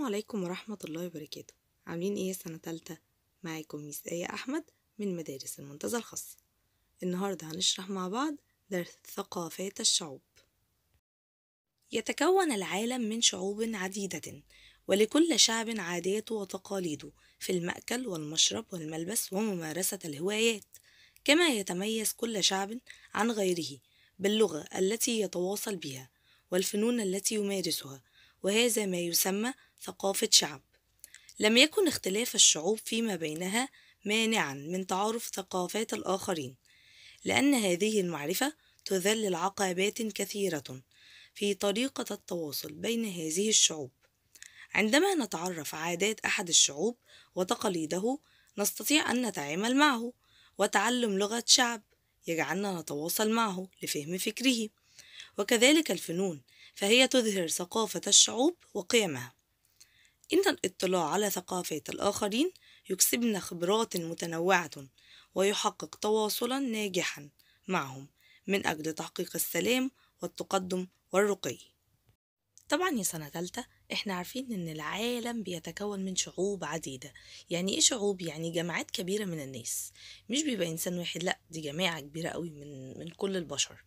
السلام عليكم ورحمة الله وبركاته عاملين ايه سنة تالتة؟ معاكم ميس آية أحمد من مدارس المنتزه الخاصة النهاردة هنشرح مع بعض درس ثقافات الشعوب يتكون العالم من شعوب عديدة ولكل شعب عاداته وتقاليده في المأكل والمشرب والملبس وممارسة الهوايات كما يتميز كل شعب عن غيره باللغة التي يتواصل بها والفنون التي يمارسها وهذا ما يسمى ثقافة شعب لم يكن اختلاف الشعوب فيما بينها مانعا من تعارف ثقافات الآخرين لأن هذه المعرفة تذلل عقبات كثيرة في طريقة التواصل بين هذه الشعوب عندما نتعرف عادات أحد الشعوب وتقاليده نستطيع أن نتعامل معه وتعلم لغة شعب يجعلنا نتواصل معه لفهم فكره وكذلك الفنون فهي تظهر ثقافة الشعوب وقيمها إن الاطلاع على ثقافات الآخرين يكسبنا خبرات متنوعة ويحقق تواصلا ناجحا معهم من أجل تحقيق السلام والتقدم والرقي طبعا يا سنة تالتة احنا عارفين ان العالم بيتكون من شعوب عديدة يعني ايه شعوب يعني جماعات كبيرة من الناس مش بيبقى انسان واحد لا دي جماعة كبيرة قوي من, من كل البشر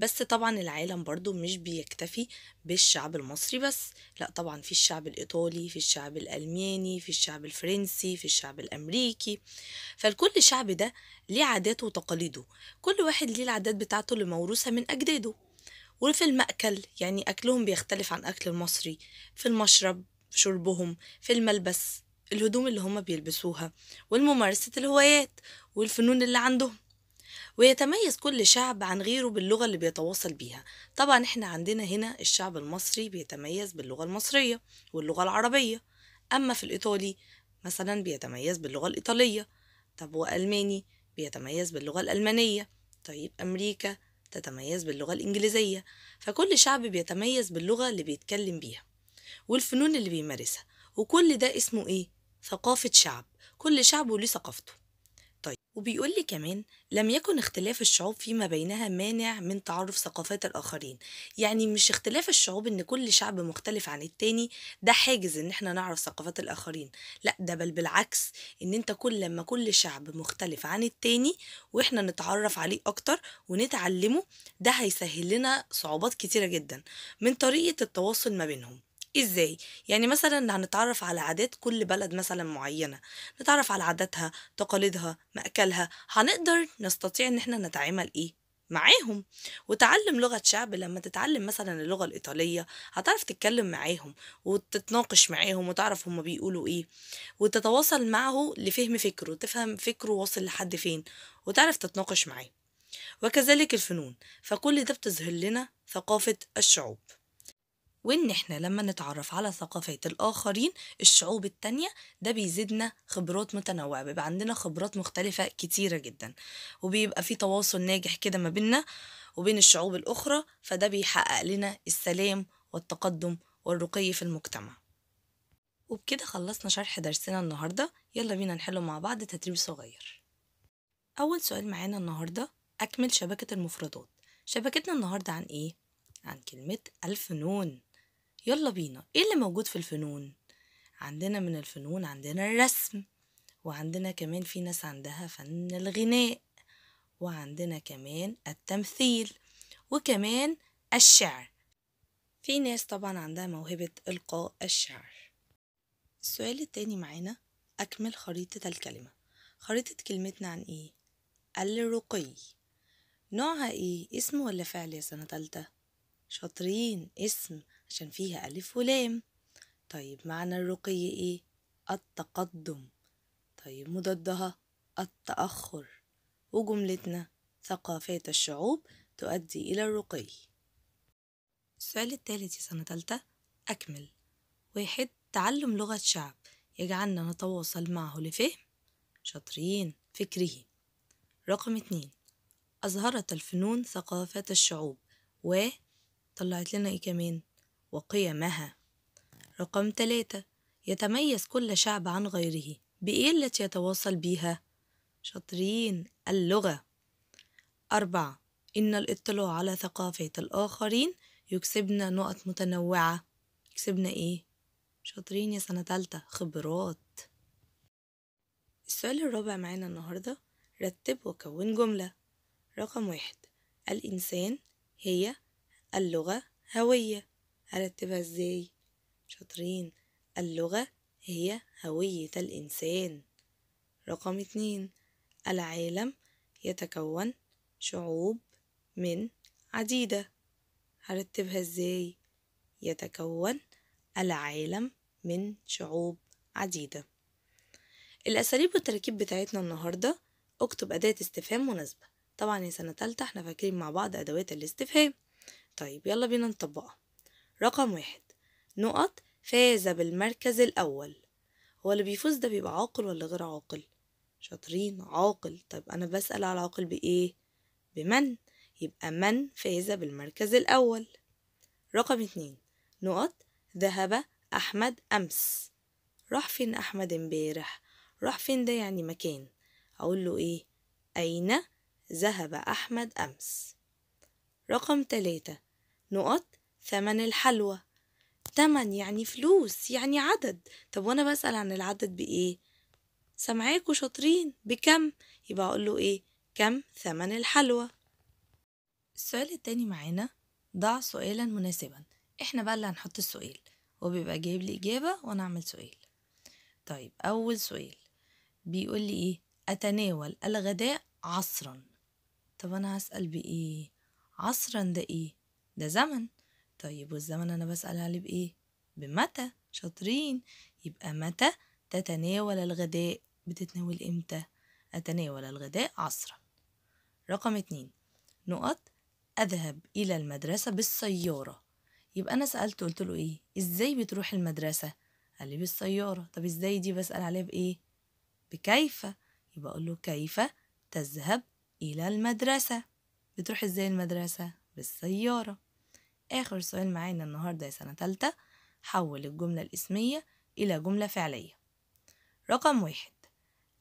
بس طبعا العالم برضو مش بيكتفي بالشعب المصري بس لا طبعا في الشعب الإيطالي في الشعب الألماني في الشعب الفرنسي في الشعب الأمريكي فالكل شعب ده ليه عاداته وتقاليده كل واحد ليه العادات بتاعته اللي موروثة من أجداده وفي المأكل يعني أكلهم بيختلف عن أكل المصري في المشرب شربهم في الملبس الهدوم اللي هما بيلبسوها والممارسة الهوايات والفنون اللي عندهم ويتميز كل شعب عن غيره باللغة اللي بيتواصل بيها طبعا احنا عندنا هنا الشعب المصري بيتميز باللغة المصرية واللغة العربية أما في الإيطالي مثلا بيتميز باللغة الإيطالية طب وألماني بيتميز باللغة الألمانية طيب أمريكا تتميز باللغة الإنجليزية فكل شعب بيتميز باللغة اللي بيتكلم بيها والفنون اللي بيمارسها وكل ده اسمه إيه؟ ثقافة شعب كل شعب وليه ثقافته طيب وبيقول لي كمان لم يكن اختلاف الشعوب فيما بينها مانع من تعرف ثقافات الآخرين يعني مش اختلاف الشعوب ان كل شعب مختلف عن التاني ده حاجز ان احنا نعرف ثقافات الآخرين لا ده بل بالعكس ان انت كل لما كل شعب مختلف عن التاني واحنا نتعرف عليه اكتر ونتعلمه ده هيسهل لنا صعوبات كتيرة جدا من طريقة التواصل ما بينهم ازاي يعني مثلا هنتعرف على عادات كل بلد مثلا معينه نتعرف على عاداتها تقاليدها مأكلها هنقدر نستطيع ان احنا نتعامل ايه معاهم وتعلم لغة شعب لما تتعلم مثلا اللغة الإيطالية هتعرف تتكلم معاهم وتتناقش معاهم وتعرف هما بيقولوا إيه وتتواصل معه لفهم فكره تفهم فكره واصل لحد فين وتعرف تتناقش معاه وكذلك الفنون فكل ده بتظهر لنا ثقافة الشعوب وإن إحنا لما نتعرف على ثقافات الآخرين الشعوب التانية ده بيزيدنا خبرات متنوعة بيبقى عندنا خبرات مختلفة كتيرة جدا وبيبقى في تواصل ناجح كده ما بينا وبين الشعوب الأخرى فده بيحقق لنا السلام والتقدم والرقي في المجتمع وبكده خلصنا شرح درسنا النهاردة يلا بينا نحله مع بعض تدريب صغير أول سؤال معانا النهاردة أكمل شبكة المفردات شبكتنا النهاردة عن إيه؟ عن كلمة الفنون يلا بينا ايه اللي موجود في الفنون عندنا من الفنون عندنا الرسم وعندنا كمان في ناس عندها فن الغناء وعندنا كمان التمثيل وكمان الشعر في ناس طبعا عندها موهبة إلقاء الشعر السؤال التاني معانا أكمل خريطة الكلمة خريطة كلمتنا عن إيه؟ الرقي نوعها إيه؟ اسم ولا فعل يا سنة تالتة؟ شاطرين اسم عشان فيها ألف ولام طيب معنى الرقي إيه؟ التقدم طيب مضادها التأخر وجملتنا ثقافات الشعوب تؤدي إلى الرقي السؤال الثالث يا سنة تالتة أكمل واحد تعلم لغة شعب يجعلنا نتواصل معه لفهم شاطرين فكره رقم اتنين أظهرت الفنون ثقافات الشعوب و طلعت لنا إيه كمان وقيمها رقم ثلاثة يتميز كل شعب عن غيره بإيه التي يتواصل بيها شاطرين اللغة أربعة إن الاطلاع على ثقافة الآخرين يكسبنا نقط متنوعة يكسبنا إيه؟ شاطرين يا سنة تالتة خبرات السؤال الرابع معانا النهاردة رتب وكون جملة رقم واحد الإنسان هي اللغة هوية هرتبها ازاي شاطرين اللغة هي هوية الإنسان رقم اتنين العالم يتكون شعوب من عديدة هرتبها ازاي يتكون العالم من شعوب عديدة الأساليب والتركيب بتاعتنا النهاردة اكتب أداة استفهام مناسبة طبعا يا سنة تالتة احنا فاكرين مع بعض أدوات الاستفهام طيب يلا بينا نطبقها رقم واحد نقط فاز بالمركز الأول هو اللي بيفوز ده بيبقى عاقل ولا غير عاقل شاطرين عاقل طب أنا بسأل على عاقل بإيه بمن يبقى من فاز بالمركز الأول رقم اتنين نقط ذهب أحمد أمس راح فين أحمد امبارح راح فين ده يعني مكان أقول له إيه أين ذهب أحمد أمس رقم تلاتة نقط ثمن الحلوى تمن يعني فلوس يعني عدد طب وانا بسأل عن العدد بإيه سامعاكوا شاطرين بكم يبقى اقول له ايه كم ثمن الحلوى السؤال التاني معانا ضع سؤالا مناسبا احنا بقى اللي هنحط السؤال وبيبقى جايب لي اجابة وانا اعمل سؤال طيب اول سؤال بيقول لي ايه اتناول الغداء عصرا طب انا هسأل بايه عصرا ده ايه ده زمن طيب والزمن أنا بسأل عليه بإيه؟ بمتى شاطرين يبقى متى تتناول الغداء بتتناول إمتى؟ أتناول الغداء عصرا رقم اتنين نقط أذهب إلى المدرسة بالسيارة يبقى أنا سألته قلت له إيه؟ إزاي بتروح المدرسة؟ قال لي بالسيارة طب إزاي دي بسأل عليها بإيه؟ بكيف يبقى أقول له كيف تذهب إلى المدرسة بتروح إزاي المدرسة؟ بالسيارة آخر سؤال معانا النهاردة يا سنة تالتة حول الجملة الاسمية إلى جملة فعلية رقم واحد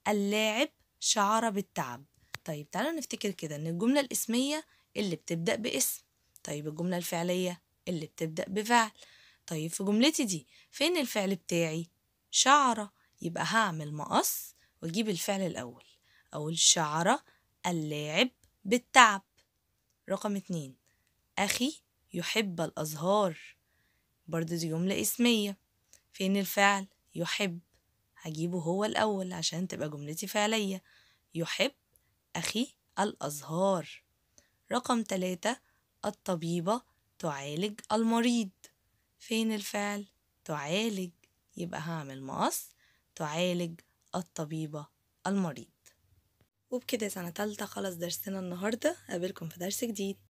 اللاعب شعر بالتعب طيب تعالوا نفتكر كده إن الجملة الاسمية اللي بتبدأ باسم طيب الجملة الفعلية اللي بتبدأ بفعل طيب في جملتي دي فين الفعل بتاعي شعر يبقى هعمل مقص واجيب الفعل الأول أقول شعر اللاعب بالتعب رقم اتنين أخي يحب الأزهار برضه دي جملة اسمية فين الفعل يحب هجيبه هو الأول عشان تبقى جملتي فعلية يحب أخي الأزهار رقم تلاتة الطبيبة تعالج المريض فين الفعل تعالج يبقى هعمل مقص تعالج الطبيبة المريض وبكده سنة تالتة خلص درسنا النهاردة قابلكم في درس جديد